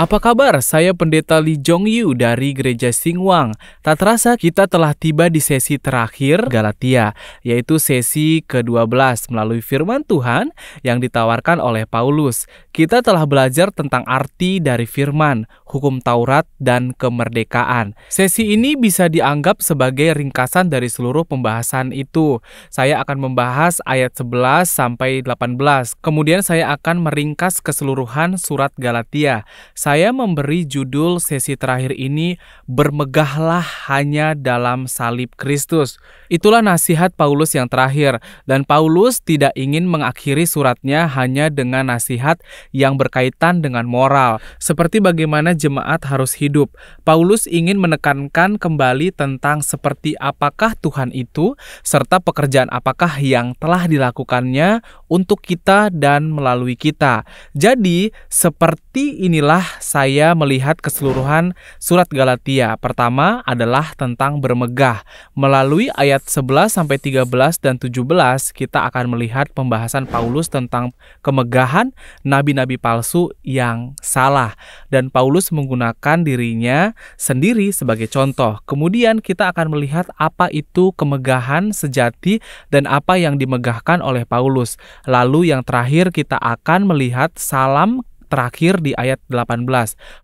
Apa kabar? Saya Pendeta Li Jong Yu dari Gereja Singwang. Tak terasa kita telah tiba di sesi terakhir Galatia, yaitu sesi ke-12 melalui firman Tuhan yang ditawarkan oleh Paulus. Kita telah belajar tentang arti dari firman, hukum Taurat, dan kemerdekaan. Sesi ini bisa dianggap sebagai ringkasan dari seluruh pembahasan itu. Saya akan membahas ayat 11 sampai 18. Kemudian saya akan meringkas keseluruhan surat Galatia. Saya memberi judul sesi terakhir ini bermegahlah hanya dalam salib Kristus. Itulah nasihat Paulus yang terakhir dan Paulus tidak ingin mengakhiri suratnya hanya dengan nasihat yang berkaitan dengan moral, seperti bagaimana jemaat harus hidup. Paulus ingin menekankan kembali tentang seperti apakah Tuhan itu serta pekerjaan apakah yang telah dilakukannya untuk kita dan melalui kita. Jadi, seperti inilah saya melihat keseluruhan surat Galatia. Pertama adalah tentang bermegah. Melalui ayat 11 sampai 13 dan 17 kita akan melihat pembahasan Paulus tentang kemegahan nabi-nabi palsu yang salah dan Paulus menggunakan dirinya sendiri sebagai contoh. Kemudian kita akan melihat apa itu kemegahan sejati dan apa yang dimegahkan oleh Paulus. Lalu yang terakhir kita akan melihat salam terakhir di ayat 18.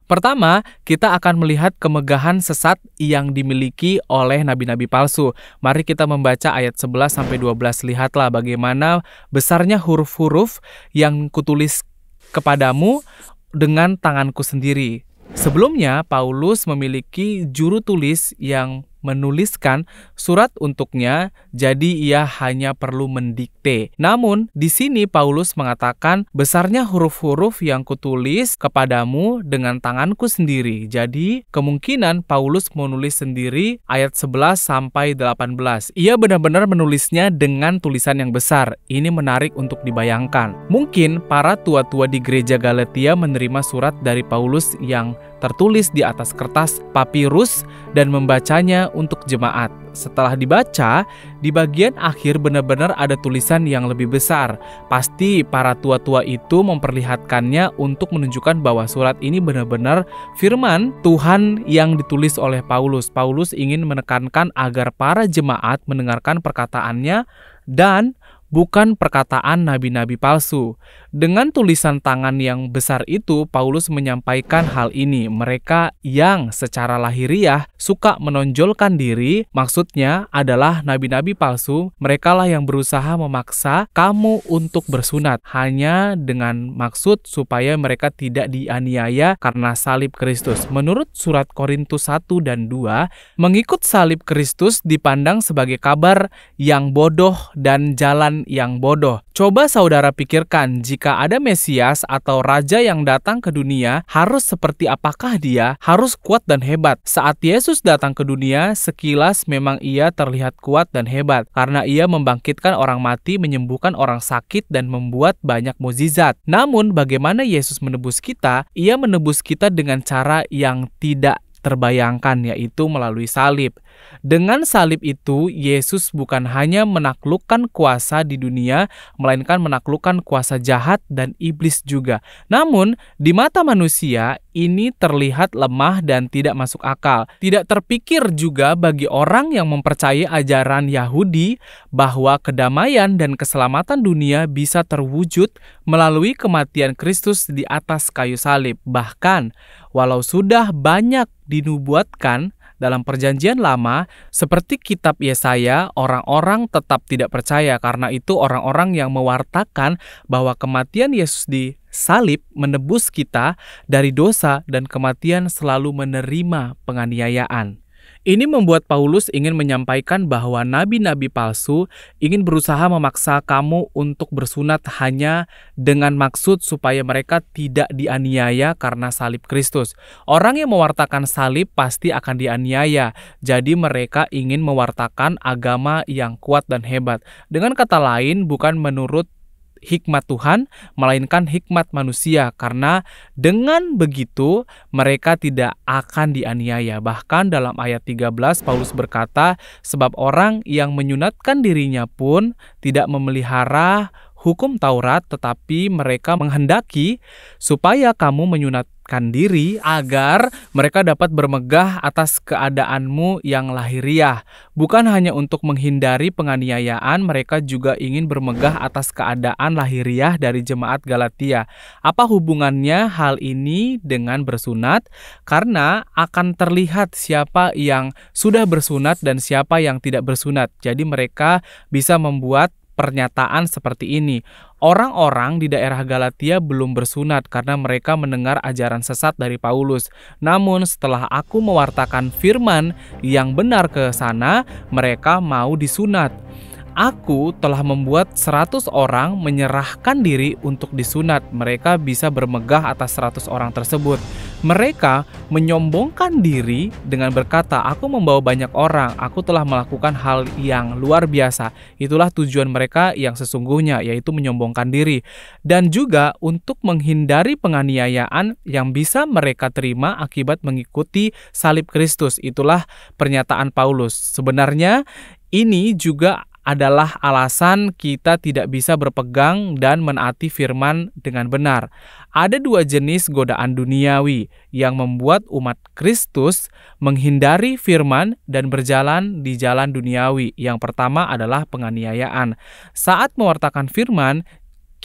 Pertama, kita akan melihat kemegahan sesat yang dimiliki oleh nabi-nabi palsu. Mari kita membaca ayat 11 sampai 12. Lihatlah bagaimana besarnya huruf-huruf yang kutulis kepadamu dengan tanganku sendiri. Sebelumnya, Paulus memiliki juru tulis yang menuliskan surat untuknya, jadi ia hanya perlu mendikte. Namun, di sini Paulus mengatakan, besarnya huruf-huruf yang kutulis kepadamu dengan tanganku sendiri. Jadi, kemungkinan Paulus menulis sendiri ayat 11 sampai 18. Ia benar-benar menulisnya dengan tulisan yang besar. Ini menarik untuk dibayangkan. Mungkin para tua-tua di gereja Galatia menerima surat dari Paulus yang tertulis di atas kertas papirus dan membacanya untuk jemaat. Setelah dibaca, di bagian akhir benar-benar ada tulisan yang lebih besar. Pasti para tua-tua itu memperlihatkannya untuk menunjukkan bahwa surat ini benar-benar firman Tuhan yang ditulis oleh Paulus. Paulus ingin menekankan agar para jemaat mendengarkan perkataannya dan bukan perkataan nabi-nabi palsu. Dengan tulisan tangan yang besar itu, Paulus menyampaikan hal ini. Mereka yang secara lahiriah suka menonjolkan diri, maksudnya adalah nabi-nabi palsu, merekalah yang berusaha memaksa kamu untuk bersunat hanya dengan maksud supaya mereka tidak dianiaya karena salib Kristus. Menurut surat Korintus 1 dan 2, mengikut salib Kristus dipandang sebagai kabar yang bodoh dan jalan yang bodoh. Coba saudara pikirkan jika jika ada Mesias atau Raja yang datang ke dunia, harus seperti apakah dia? Harus kuat dan hebat. Saat Yesus datang ke dunia, sekilas memang ia terlihat kuat dan hebat, karena ia membangkitkan orang mati, menyembuhkan orang sakit, dan membuat banyak mukjizat. Namun, bagaimana Yesus menebus kita? Ia menebus kita dengan cara yang tidak terbayangkan, yaitu melalui salib. Dengan salib itu, Yesus bukan hanya menaklukkan kuasa di dunia, melainkan menaklukkan kuasa jahat dan iblis juga. Namun, di mata manusia, ini terlihat lemah dan tidak masuk akal. Tidak terpikir juga bagi orang yang mempercayai ajaran Yahudi bahwa kedamaian dan keselamatan dunia bisa terwujud melalui kematian Kristus di atas kayu salib. Bahkan, walau sudah banyak dinubuatkan dalam perjanjian lama, seperti kitab Yesaya, orang-orang tetap tidak percaya karena itu orang-orang yang mewartakan bahwa kematian Yesus di salib menebus kita dari dosa dan kematian selalu menerima penganiayaan. Ini membuat Paulus ingin menyampaikan bahwa nabi-nabi palsu ingin berusaha memaksa kamu untuk bersunat hanya dengan maksud supaya mereka tidak dianiaya karena salib Kristus. Orang yang mewartakan salib pasti akan dianiaya, jadi mereka ingin mewartakan agama yang kuat dan hebat. Dengan kata lain, bukan menurut hikmat Tuhan, melainkan hikmat manusia, karena dengan begitu mereka tidak akan dianiaya. Bahkan dalam ayat 13 Paulus berkata, sebab orang yang menyunatkan dirinya pun tidak memelihara hukum Taurat, tetapi mereka menghendaki supaya kamu menyunatkan diri agar mereka dapat bermegah atas keadaanmu yang lahiriah. Bukan hanya untuk menghindari penganiayaan, mereka juga ingin bermegah atas keadaan lahiriah dari jemaat Galatia. Apa hubungannya hal ini dengan bersunat? Karena akan terlihat siapa yang sudah bersunat dan siapa yang tidak bersunat. Jadi mereka bisa membuat pernyataan seperti ini. Orang-orang di daerah Galatia belum bersunat karena mereka mendengar ajaran sesat dari Paulus. Namun setelah aku mewartakan firman yang benar ke sana, mereka mau disunat. Aku telah membuat 100 orang menyerahkan diri untuk disunat. Mereka bisa bermegah atas 100 orang tersebut. Mereka menyombongkan diri dengan berkata, "Aku membawa banyak orang. Aku telah melakukan hal yang luar biasa." Itulah tujuan mereka yang sesungguhnya, yaitu menyombongkan diri dan juga untuk menghindari penganiayaan yang bisa mereka terima akibat mengikuti salib Kristus. Itulah pernyataan Paulus. Sebenarnya ini juga adalah alasan kita tidak bisa berpegang dan menaati firman dengan benar. Ada dua jenis godaan duniawi yang membuat umat Kristus menghindari firman dan berjalan di jalan duniawi. Yang pertama adalah penganiayaan. Saat mewartakan firman,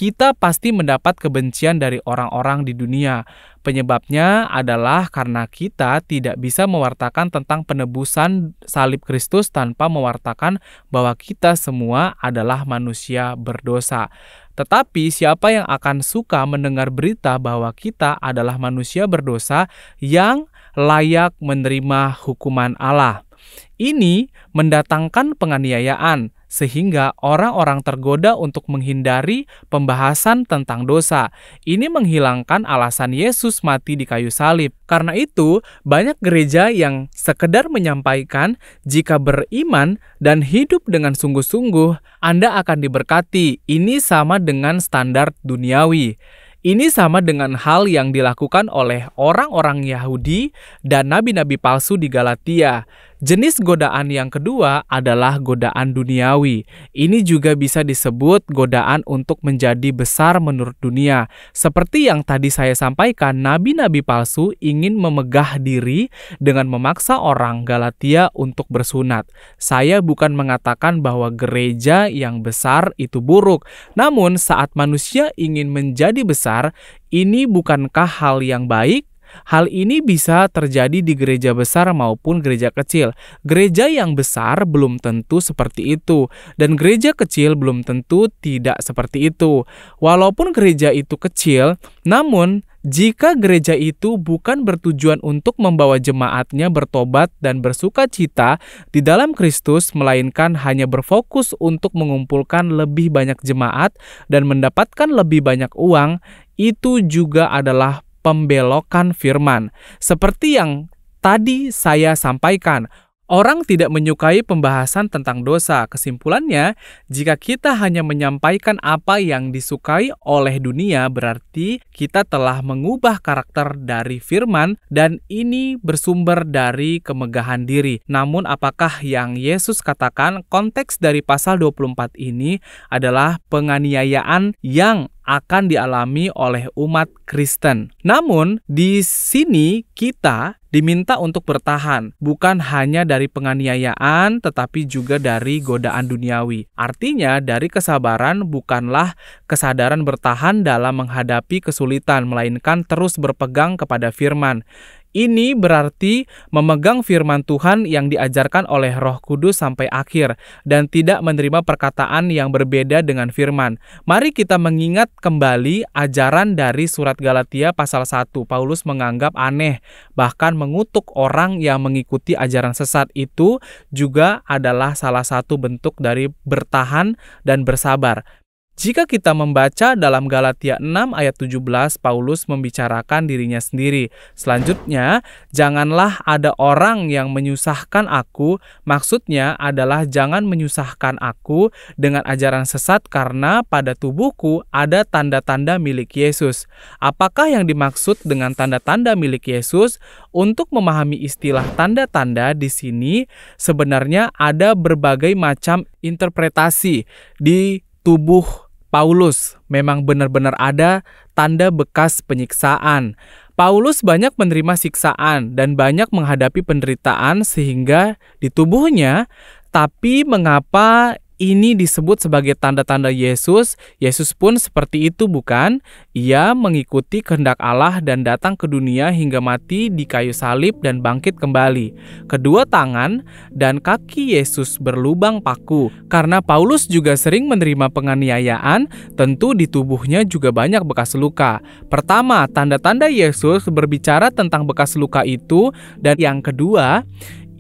kita pasti mendapat kebencian dari orang-orang di dunia. Penyebabnya adalah karena kita tidak bisa mewartakan tentang penebusan salib Kristus tanpa mewartakan bahwa kita semua adalah manusia berdosa. Tetapi siapa yang akan suka mendengar berita bahwa kita adalah manusia berdosa yang layak menerima hukuman Allah? Ini mendatangkan penganiayaan, sehingga orang-orang tergoda untuk menghindari pembahasan tentang dosa. Ini menghilangkan alasan Yesus mati di kayu salib. Karena itu, banyak gereja yang sekedar menyampaikan jika beriman dan hidup dengan sungguh-sungguh, Anda akan diberkati. Ini sama dengan standar duniawi. Ini sama dengan hal yang dilakukan oleh orang-orang Yahudi dan nabi-nabi palsu di Galatia. Jenis godaan yang kedua adalah godaan duniawi. Ini juga bisa disebut godaan untuk menjadi besar menurut dunia. Seperti yang tadi saya sampaikan, nabi-nabi palsu ingin memegah diri dengan memaksa orang Galatia untuk bersunat. Saya bukan mengatakan bahwa gereja yang besar itu buruk, namun saat manusia ingin menjadi besar, ini bukankah hal yang baik? Hal ini bisa terjadi di gereja besar maupun gereja kecil. Gereja yang besar belum tentu seperti itu, dan gereja kecil belum tentu tidak seperti itu. Walaupun gereja itu kecil, namun jika gereja itu bukan bertujuan untuk membawa jemaatnya bertobat dan bersuka cita di dalam Kristus, melainkan hanya berfokus untuk mengumpulkan lebih banyak jemaat dan mendapatkan lebih banyak uang, itu juga adalah pembelokan firman. Seperti yang tadi saya sampaikan, Orang tidak menyukai pembahasan tentang dosa. Kesimpulannya, jika kita hanya menyampaikan apa yang disukai oleh dunia, berarti kita telah mengubah karakter dari firman, dan ini bersumber dari kemegahan diri. Namun, apakah yang Yesus katakan konteks dari pasal 24 ini adalah penganiayaan yang akan dialami oleh umat Kristen. Namun, di sini kita diminta untuk bertahan, bukan hanya dari penganiayaan, tetapi juga dari godaan duniawi. Artinya, dari kesabaran bukanlah kesadaran bertahan dalam menghadapi kesulitan, melainkan terus berpegang kepada firman ini berarti memegang firman Tuhan yang diajarkan oleh Roh Kudus sampai akhir dan tidak menerima perkataan yang berbeda dengan firman. Mari kita mengingat kembali ajaran dari surat Galatia pasal 1. Paulus menganggap aneh bahkan mengutuk orang yang mengikuti ajaran sesat itu juga adalah salah satu bentuk dari bertahan dan bersabar. Jika kita membaca dalam Galatia 6 ayat 17, Paulus membicarakan dirinya sendiri. Selanjutnya, janganlah ada orang yang menyusahkan aku, maksudnya adalah jangan menyusahkan aku dengan ajaran sesat karena pada tubuhku ada tanda-tanda milik Yesus. Apakah yang dimaksud dengan tanda-tanda milik Yesus? Untuk memahami istilah tanda-tanda di sini, sebenarnya ada berbagai macam interpretasi di tubuh Paulus memang benar-benar ada tanda bekas penyiksaan. Paulus banyak menerima siksaan dan banyak menghadapi penderitaan sehingga di tubuhnya, tapi mengapa ini disebut sebagai tanda-tanda Yesus. Yesus pun seperti itu, bukan? Ia mengikuti kehendak Allah dan datang ke dunia hingga mati di kayu salib dan bangkit kembali. Kedua tangan dan kaki Yesus berlubang paku. Karena Paulus juga sering menerima penganiayaan, tentu di tubuhnya juga banyak bekas luka. Pertama, tanda-tanda Yesus berbicara tentang bekas luka itu, dan yang kedua,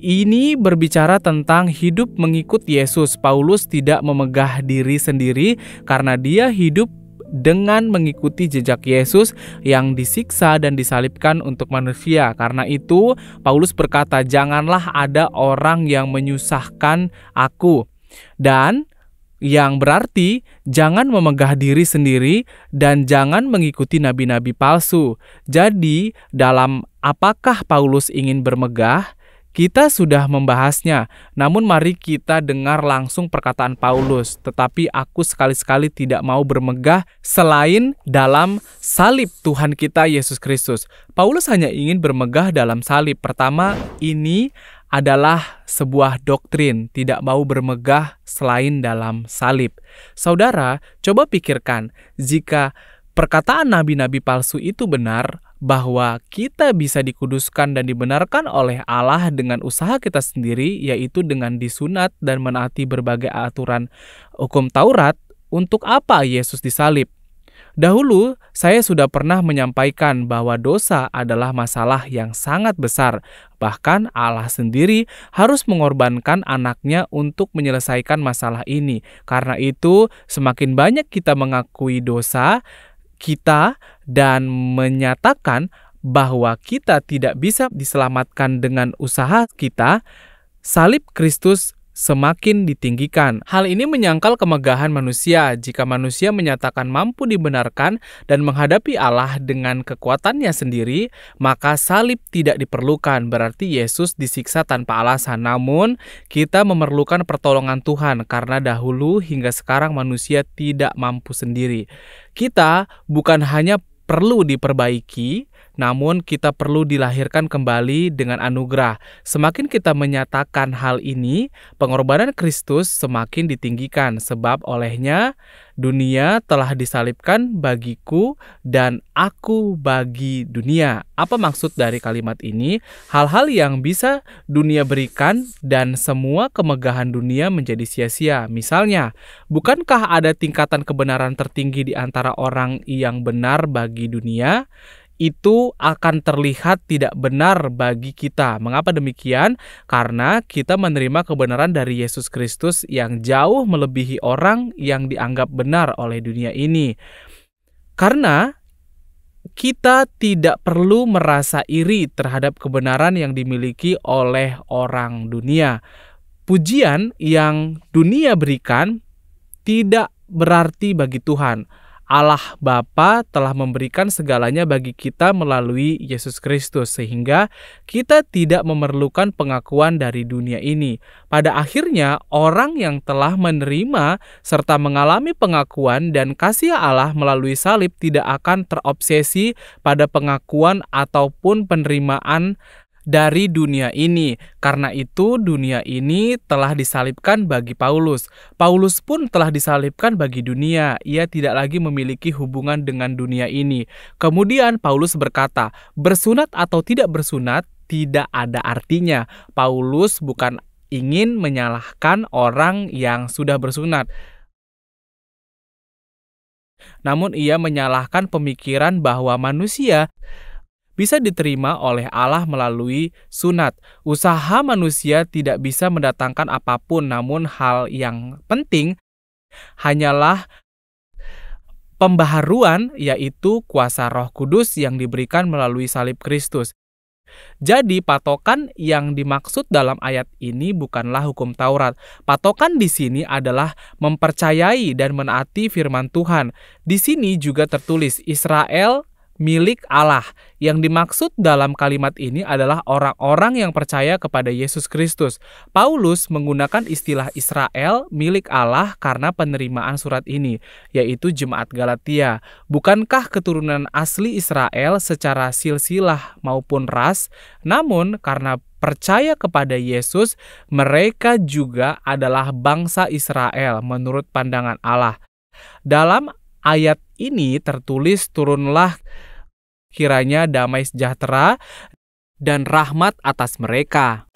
ini berbicara tentang hidup mengikut Yesus. Paulus tidak memegah diri sendiri karena dia hidup dengan mengikuti jejak Yesus yang disiksa dan disalibkan untuk manusia. Karena itu, Paulus berkata, "Janganlah ada orang yang menyusahkan aku." Dan yang berarti jangan memegah diri sendiri dan jangan mengikuti nabi-nabi palsu. Jadi, dalam apakah Paulus ingin bermegah? Kita sudah membahasnya, namun mari kita dengar langsung perkataan Paulus. Tetapi aku sekali-sekali tidak mau bermegah selain dalam salib Tuhan kita Yesus Kristus. Paulus hanya ingin bermegah dalam salib. Pertama, ini adalah sebuah doktrin, tidak mau bermegah selain dalam salib. Saudara, coba pikirkan, jika perkataan nabi-nabi palsu itu benar, bahwa kita bisa dikuduskan dan dibenarkan oleh Allah dengan usaha kita sendiri, yaitu dengan disunat dan menaati berbagai aturan hukum Taurat, untuk apa Yesus disalib? Dahulu, saya sudah pernah menyampaikan bahwa dosa adalah masalah yang sangat besar. Bahkan, Allah sendiri harus mengorbankan anaknya untuk menyelesaikan masalah ini. Karena itu, semakin banyak kita mengakui dosa, kita dan menyatakan bahwa kita tidak bisa diselamatkan dengan usaha kita, salib Kristus semakin ditinggikan. Hal ini menyangkal kemegahan manusia jika manusia menyatakan mampu dibenarkan dan menghadapi Allah dengan kekuatannya sendiri, maka salib tidak diperlukan, berarti Yesus disiksa tanpa alasan. Namun, kita memerlukan pertolongan Tuhan karena dahulu hingga sekarang manusia tidak mampu sendiri. Kita bukan hanya perlu diperbaiki, namun kita perlu dilahirkan kembali dengan anugerah. Semakin kita menyatakan hal ini, pengorbanan Kristus semakin ditinggikan sebab olehnya dunia telah disalibkan bagiku dan aku bagi dunia. Apa maksud dari kalimat ini? Hal-hal yang bisa dunia berikan dan semua kemegahan dunia menjadi sia-sia. Misalnya, bukankah ada tingkatan kebenaran tertinggi di antara orang yang benar bagi dunia? itu akan terlihat tidak benar bagi kita. Mengapa demikian? Karena kita menerima kebenaran dari Yesus Kristus yang jauh melebihi orang yang dianggap benar oleh dunia ini. Karena kita tidak perlu merasa iri terhadap kebenaran yang dimiliki oleh orang dunia. Pujian yang dunia berikan tidak berarti bagi Tuhan Allah Bapa telah memberikan segalanya bagi kita melalui Yesus Kristus sehingga kita tidak memerlukan pengakuan dari dunia ini. Pada akhirnya orang yang telah menerima serta mengalami pengakuan dan kasih Allah melalui salib tidak akan terobsesi pada pengakuan ataupun penerimaan dari dunia ini. Karena itu, dunia ini telah disalibkan bagi Paulus. Paulus pun telah disalibkan bagi dunia. Ia tidak lagi memiliki hubungan dengan dunia ini. Kemudian, Paulus berkata, "Bersunat atau tidak bersunat." Tidak ada artinya. Paulus bukan ingin menyalahkan orang yang sudah bersunat. Namun, ia menyalahkan pemikiran bahwa manusia bisa diterima oleh Allah melalui sunat. Usaha manusia tidak bisa mendatangkan apapun, namun hal yang penting hanyalah pembaharuan, yaitu kuasa Roh Kudus yang diberikan melalui salib Kristus. Jadi, patokan yang dimaksud dalam ayat ini bukanlah hukum Taurat. Patokan di sini adalah mempercayai dan menaati firman Tuhan. Di sini juga tertulis Israel milik Allah. Yang dimaksud dalam kalimat ini adalah orang-orang yang percaya kepada Yesus Kristus. Paulus menggunakan istilah Israel milik Allah karena penerimaan surat ini, yaitu jemaat Galatia. Bukankah keturunan asli Israel secara silsilah maupun ras? Namun karena percaya kepada Yesus, mereka juga adalah bangsa Israel menurut pandangan Allah. Dalam ayat ini tertulis turunlah kiranya damai sejahtera dan rahmat atas mereka.